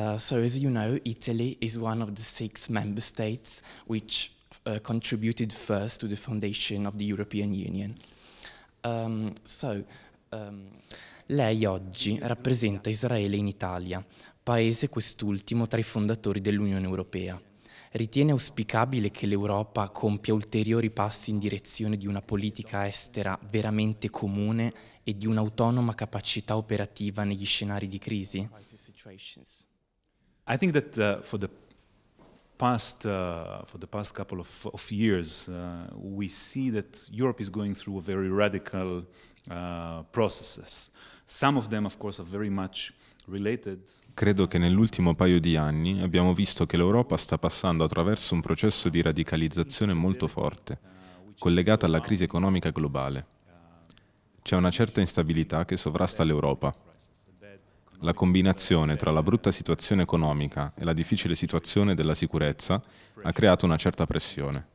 Uh, so as you know, Italy is one of the six member states which uh, contributed first to the foundation of the European Union. Um, so, um, lei oggi rappresenta Israele in Italia, paese quest'ultimo tra i fondatori dell'Unione Europea. Ritiene auspicabile che l'Europa compia ulteriori passi in direzione di una politica estera veramente comune e di un'autonoma capacità operativa negli scenari di crisi? I think that uh, for the past uh, for the past couple of, of years, uh, we see that Europe is going through a very radical uh, processes. Some of them, of course, are very much Credo che nell'ultimo paio di anni abbiamo visto che l'Europa sta passando attraverso un processo di radicalizzazione molto forte, collegata alla crisi economica globale. C'è una certa instabilità che sovrasta l'Europa, la combinazione tra la brutta situazione economica e la difficile situazione della sicurezza ha creato una certa pressione.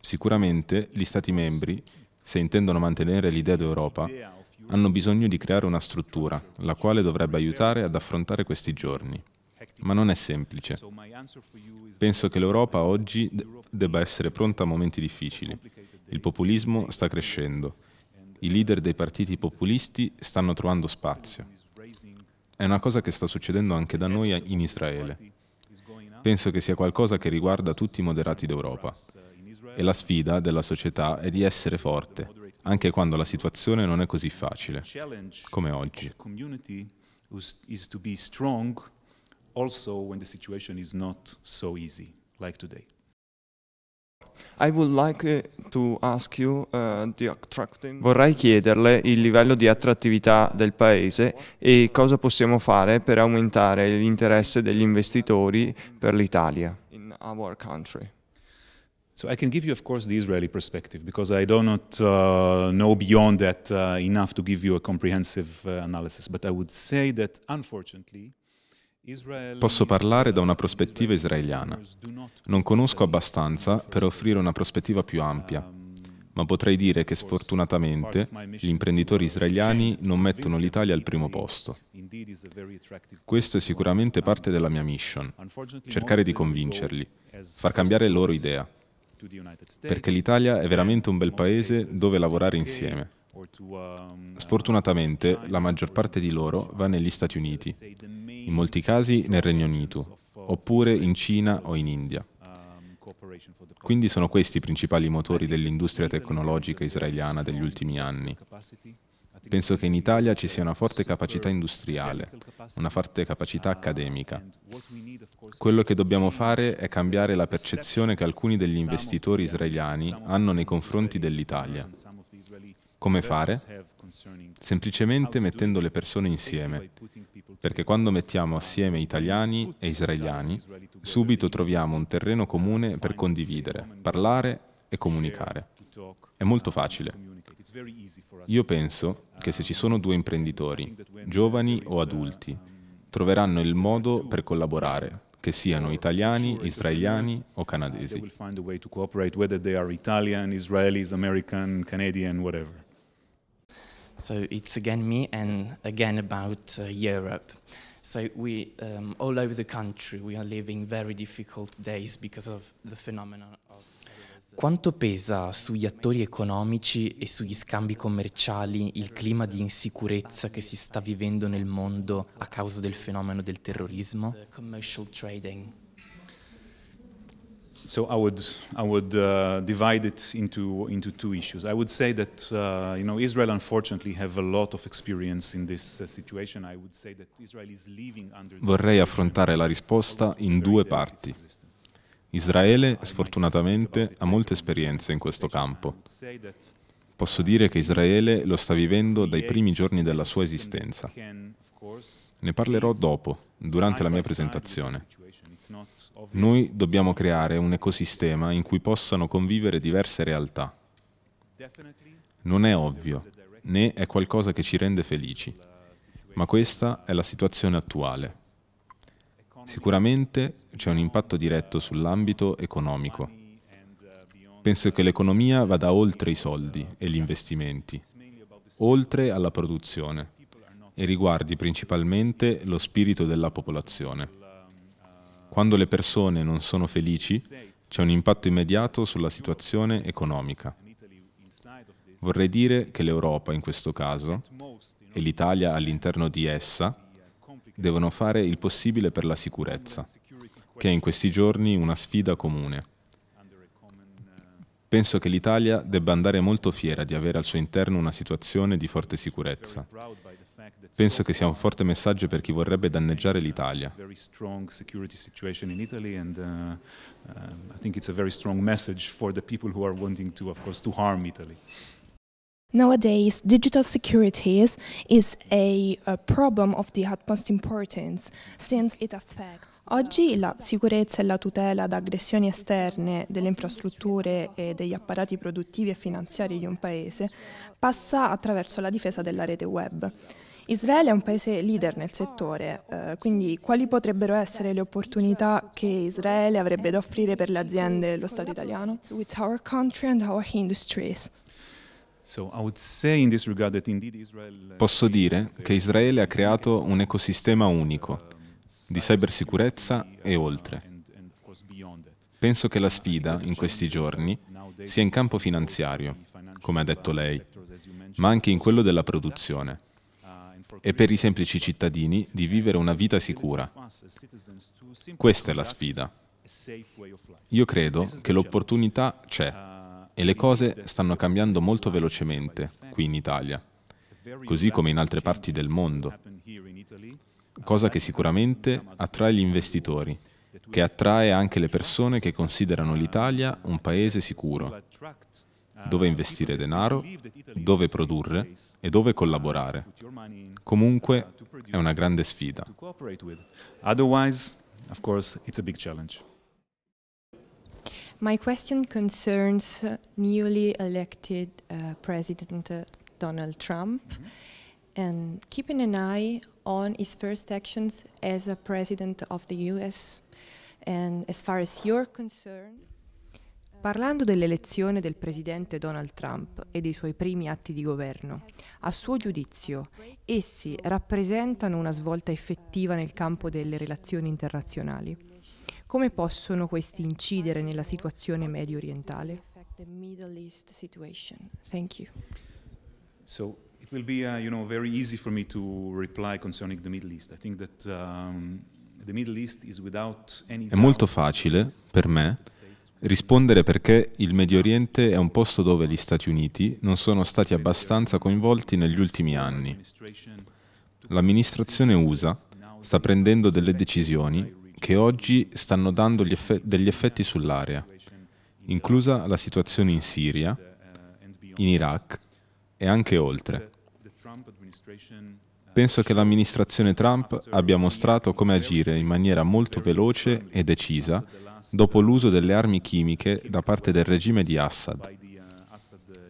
Sicuramente gli Stati membri, se intendono mantenere l'idea d'Europa, hanno bisogno di creare una struttura, la quale dovrebbe aiutare ad affrontare questi giorni. Ma non è semplice. Penso che l'Europa oggi debba essere pronta a momenti difficili. Il populismo sta crescendo. I leader dei partiti populisti stanno trovando spazio. È una cosa che sta succedendo anche da noi in Israele. Penso che sia qualcosa che riguarda tutti i moderati d'Europa. E la sfida della società è di essere forte, anche quando la situazione non è così facile, come oggi. Also when the situation is not so easy, like today. Like eh, you, uh, Vorrei chiederle il livello di attrattività del paese e cosa possiamo fare per aumentare l'interesse degli investitori per l'Italia. So I can give you, of course, the Israeli perspective because I do not uh, know beyond that uh, enough to give you a comprehensive uh, analysis. But I would say that, unfortunately, Posso parlare da una prospettiva israeliana. Non conosco abbastanza per offrire una prospettiva più ampia, um, ma potrei dire che sfortunatamente gli imprenditori israeliani non mettono l'Italia al primo posto. Questo è sicuramente parte um, della mia mission, cercare di convincerli, far cambiare loro idea, perché l'Italia è veramente un bel paese dove lavorare insieme. Um, uh, Sfortunatamente la maggior parte di loro va negli Stati Uniti, in molti casi nel Regno Unito, uh, oppure in Cina um, o in India. Quindi sono questi i principali motori dell'industria tecnologica israeliana degli ultimi anni. Penso che in Italia ci sia una forte capacità industriale, una forte capacità uh, accademica. Quello che dobbiamo fare è cambiare la percezione che alcuni degli investitori israeliani hanno nei confronti dell'Italia. Come fare? Semplicemente mettendo le persone insieme, perché quando mettiamo assieme italiani e israeliani, subito troviamo un terreno comune per condividere, parlare e comunicare. È molto facile. Io penso che se ci sono due imprenditori, giovani o adulti, troveranno il modo per collaborare, che siano italiani, israeliani o canadesi. So it's again me and again about uh, Europe. So we, um, all over the country, we are living very difficult days because of the phenomenon of quanto pesa sugli attori economici e sugli scambi commerciali il clima di insicurezza che si sta vivendo nel mondo a causa del fenomeno del terrorismo? so I would I would uh, divide it into into two issues. I would say that uh, you know Israel unfortunately have a lot of experience in this uh, situation. I would say that Israel is living under Vorrei affrontare la risposta in due parti. Israele sfortunatamente ha molte esperienze in questo campo. Posso dire che Israele lo sta vivendo dai primi giorni della sua esistenza. Ne parlerò dopo, durante la mia presentazione. Noi dobbiamo creare un ecosistema in cui possano convivere diverse realtà. Non è ovvio, né è qualcosa che ci rende felici, ma questa è la situazione attuale. Sicuramente c'è un impatto diretto sull'ambito economico. Uh, Penso che l'economia vada oltre i soldi e gli investimenti, oltre alla produzione e riguardi principalmente lo spirito della popolazione. Quando le persone non sono felici, c'è un impatto immediato sulla situazione economica. Vorrei dire che l'Europa in questo caso, e l'Italia all'interno di essa, devono fare il possibile per la sicurezza, che è in questi giorni una sfida comune. Penso che l'Italia debba andare molto fiera di avere al suo interno una situazione di forte sicurezza Penso che sia un forte messaggio per chi vorrebbe danneggiare l'Italia. Uh, um, I think it's a very strong message for the people who are wanting to, of course, to harm Italy. Nowadays, digital securities is a, a problem of the utmost importance since it affects. Oggi la sicurezza e la tutela da aggressioni esterne delle infrastrutture e degli apparati produttivi e finanziari di un paese passa attraverso la difesa della rete web. Israele è un paese leader nel settore, eh, quindi quali potrebbero essere le opportunità che Israele avrebbe da offrire per le aziende e lo Stato italiano? With our country and our industries. Uh, Posso dire che Israele ha creato un ecosistema uh, unico di cybersicurezza uh, e oltre. Penso che la sfida in questi giorni sia in campo finanziario, come ha detto lei, ma anche in quello della produzione e per i semplici cittadini di vivere una vita sicura. Questa è la sfida. Io credo che l'opportunità c'è e le cose stanno cambiando molto velocemente qui in Italia, così come in altre parti del mondo, cosa che sicuramente attrae gli investitori, che attrae anche le persone che considerano l'Italia un paese sicuro, dove investire denaro, dove produrre e dove collaborare. Comunque è una grande sfida. Otherwise, of course, it's a big challenge. My question concerns newly elected uh, President uh, Donald Trump mm -hmm. and keeping an eye on his first actions as a president of the US. And as far as you're concerned. Uh, Parlando dell'elezione del presidente Donald Trump e dei suoi primi atti di governo, a suo giudizio, essi rappresentano una svolta effettiva nel campo delle relazioni internazionali. Come possono questi incidere nella situazione medio orientale? it will be, uh, you know, very easy for me to reply concerning the Middle East. I think that um, the Middle East is without any. È molto facile per me rispondere perché il Medio Oriente è un posto dove gli Stati Uniti non sono stati abbastanza coinvolti negli ultimi anni. L'amministrazione USA sta prendendo delle decisioni che oggi stanno dando effe- degli effetti sull'area, inclusa la situazione in Siria, in Iraq e anche oltre. Penso che l'amministrazione Trump abbia mostrato come agire in maniera molto veloce e decisa dopo l'uso delle armi chimiche da parte del regime di Assad.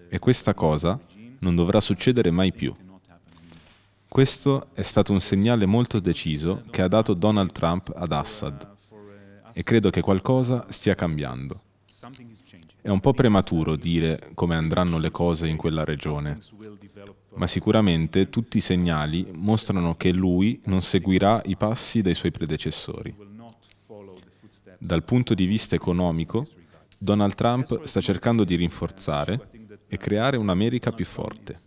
E questa cosa non dovrà succedere mai più. Questo è stato un segnale molto deciso che ha dato Donald Trump ad Assad e credo che qualcosa stia cambiando. È un po' prematuro dire come andranno le cose in quella regione, ma sicuramente tutti i segnali mostrano che lui non seguirà i passi dei suoi predecessori. Dal punto di vista economico, Donald Trump sta cercando di rinforzare e creare un'America più forte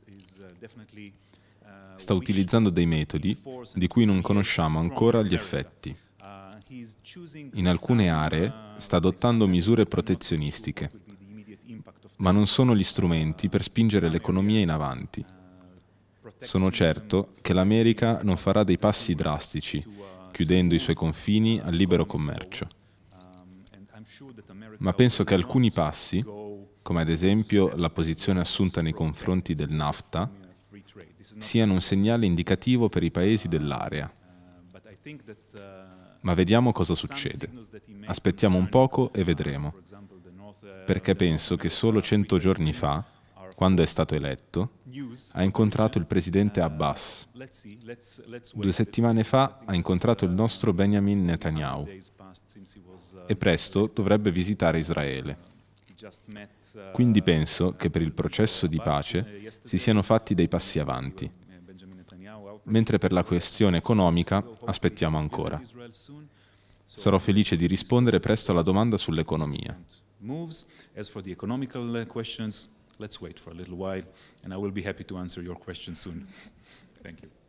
sta utilizzando dei metodi di cui non conosciamo ancora gli effetti. In alcune aree sta adottando misure protezionistiche, ma non sono gli strumenti per spingere l'economia in avanti. Sono certo che l'America non farà dei passi drastici, chiudendo i suoi confini al libero commercio. Ma penso che alcuni passi, come ad esempio la posizione assunta nei confronti del NAFTA, siano un segnale indicativo per i paesi dell'area. Ma vediamo cosa succede. Aspettiamo un poco e vedremo. Perché penso che solo cento giorni fa, quando è stato eletto, ha incontrato il presidente Abbas. Due settimane fa ha incontrato il nostro Benjamin Netanyahu e presto dovrebbe visitare Israele. Uh, Quindi penso che per il processo di pace eh, si siano fatti dei passi avanti, eh, mentre per la questione economica aspettiamo ancora. Sarò felice di rispondere presto alla domanda sull'economia. Uh, let's wait for a little while and I will be happy to answer your questions soon. Thank you.